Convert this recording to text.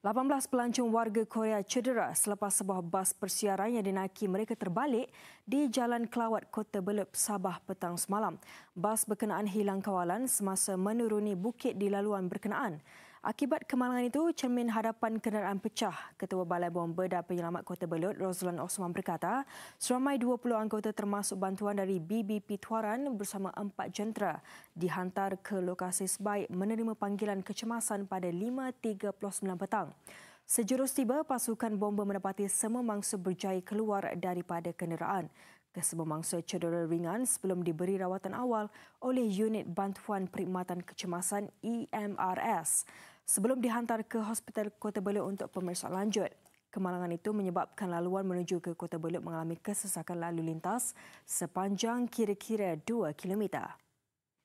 18 pelancong warga Korea cedera selepas sebuah bas persiaran yang dinaiki mereka terbalik di Jalan Kelawat Kota Belup Sabah petang semalam. Bas berkenaan hilang kawalan semasa menuruni bukit di laluan berkenaan. Akibat kemalangan itu, cermin hadapan kenderaan pecah. Ketua Balai Bomber dan Penyelamat Kota Belud, Roslan Osman berkata, seramai 20 anggota termasuk bantuan dari BBP Tuaran bersama empat jentera dihantar ke lokasi sebaik menerima panggilan kecemasan pada 5.39 petang. Sejurus tiba, pasukan bomba mendapati semua mangsa berjaya keluar daripada kenderaan. Kesemua mangsa cedera ringan sebelum diberi rawatan awal oleh unit bantuan perkhidmatan kecemasan EMRS sebelum dihantar ke Hospital Kota Belud untuk pemeriksaan lanjut. Kemalangan itu menyebabkan laluan menuju ke Kota Belud mengalami kesesakan lalu lintas sepanjang kira-kira 2 kilometer.